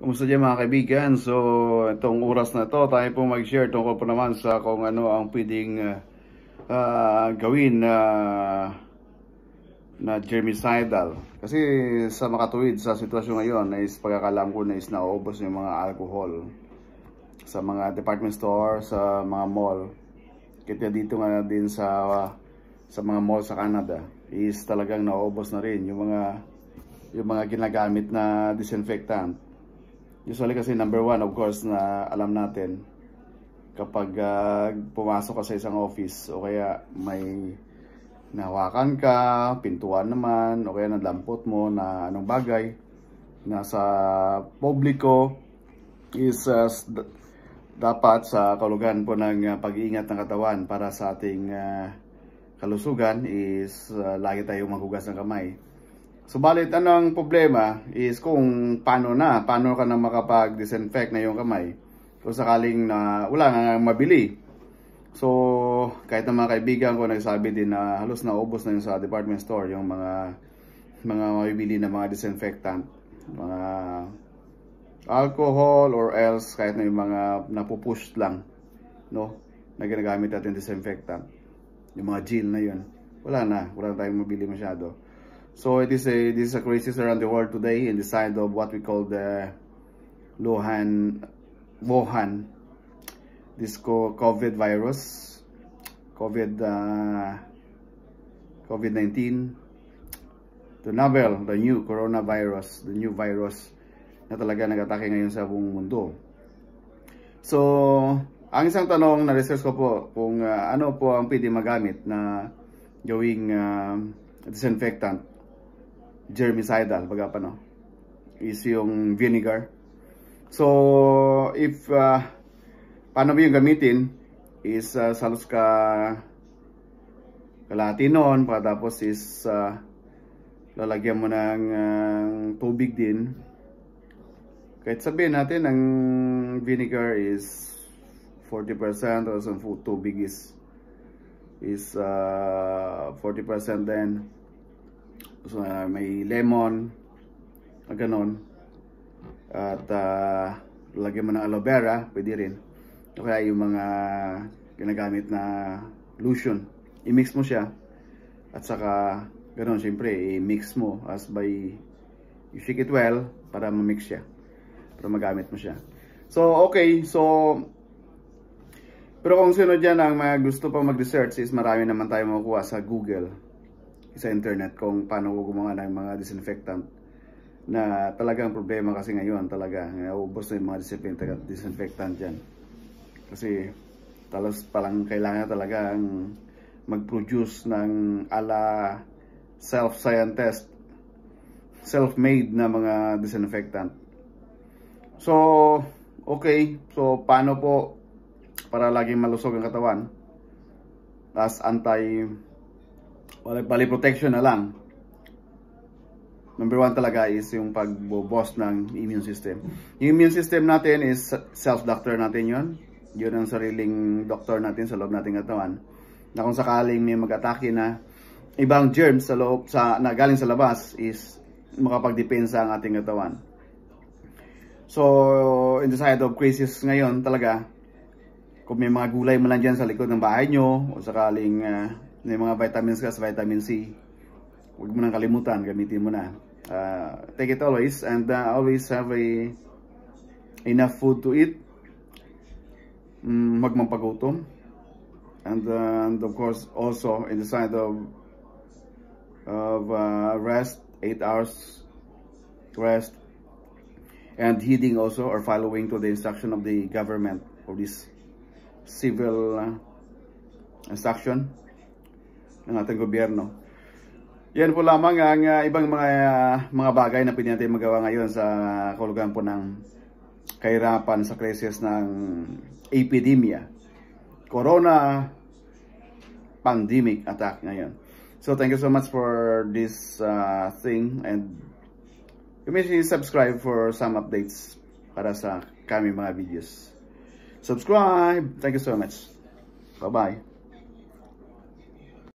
Kumusta dyan mga kaibigan? So, itong oras na to, tayo po mag-share tungkol po naman sa kung ano ang pwedeng uh, gawin na na germicidal. Kasi sa makatuwid sa sitwasyon ngayon, na is pagkakalam ko na is naubos yung mga alcohol sa mga department store, sa mga mall. Kita dito nga din sa uh, sa mga mall sa Canada is talagang naubos na rin yung mga yung mga ginagamit na disinfectant usually kasi number one of course na alam natin kapag uh, pumasok ka sa isang office o kaya may nahawakan ka, pintuan naman o kaya nadampot mo na anong bagay na sa publiko is uh, dapat sa kalugan po ng uh, pag-iingat ng katawan para sa ating uh, kalusugan is uh, lagi tayong maghugas ng kamay. Subalit ano ang problema is kung paano na, paano ka na makapag-disinfect na yung kamay kung sakaling na wala nga mabili. So kahit ng mga kaibigan ko nagsabi din na halos naubos na yung sa department store yung mga mga mabibili na mga disinfectant, mga alcohol or else kahit na yung mga napupush lang no na ginagamit natin disinfectant yung mga gel na yun wala na wala na tayong mabili masyado So it is a this is a crisis around the world today in the side of what we call the Lohan Wuhan this COVID virus COVID uh, COVID-19 the novel the new coronavirus the new virus na talaga nag-atake ngayon sa buong mundo. So, ang isang tanong na research ko po kung uh, ano po ang pwede magamit na gawing uh, disinfectant germicidal baga pa no is yung vinegar so if uh, paano mo yung gamitin is uh, salos ka kalati noon is uh, lalagyan mo ng uh, tubig din kahit sabihin natin ang vinegar is 40% or some tubig is is uh, 40% then So, uh, may lemon, uh, ah, ganun. At uh, lagyan mo ng aloe vera, pwede rin. O kaya yung mga ginagamit na lotion. I-mix mo siya. At saka, ganun, syempre, i-mix mo as by, you shake it well para ma-mix siya. Para magamit mo siya. So, okay. So, pero kung sino dyan ang mga gusto pang mag-research is marami naman tayo makukuha sa Google sa internet kung paano gumawa ng mga disinfectant na talagang problema kasi ngayon talaga naubos na yung mga disinfectant, disinfectant dyan kasi talos palang kailangan talaga ang mag-produce ng ala self-scientist self-made na mga disinfectant so okay so paano po para laging malusog ang katawan as anti bali, bali protection na lang number one talaga is yung pagbo-boss ng immune system. Yung immune system natin is self-doctor natin yon. Yun ang sariling doctor natin sa loob nating katawan. Na kung sakaling may mag na ibang germs sa loob sa na galing sa labas is makapagdepensa ang ating katawan. So, in the side of crisis ngayon talaga, kung may mga gulay man lang dyan sa likod ng bahay nyo, o sakaling uh, may mga vitamins ka sa vitamin C. Huwag mo nang kalimutan, gamitin mo na. Uh, take it always and uh, always have a enough food to eat. Mm, huwag And, uh, and of course also in the side of of uh, rest, 8 hours rest and heeding also or following to the instruction of the government of this civil uh, instruction ng ating gobyerno. Yan po lamang ang uh, ibang mga uh, mga bagay na pwede magawa ngayon sa kahulugan po ng kahirapan sa krisis ng epidemya. Corona pandemic attack ngayon. So thank you so much for this uh, thing and you may subscribe for some updates para sa kami mga videos. Subscribe! Thank you so much. Bye-bye.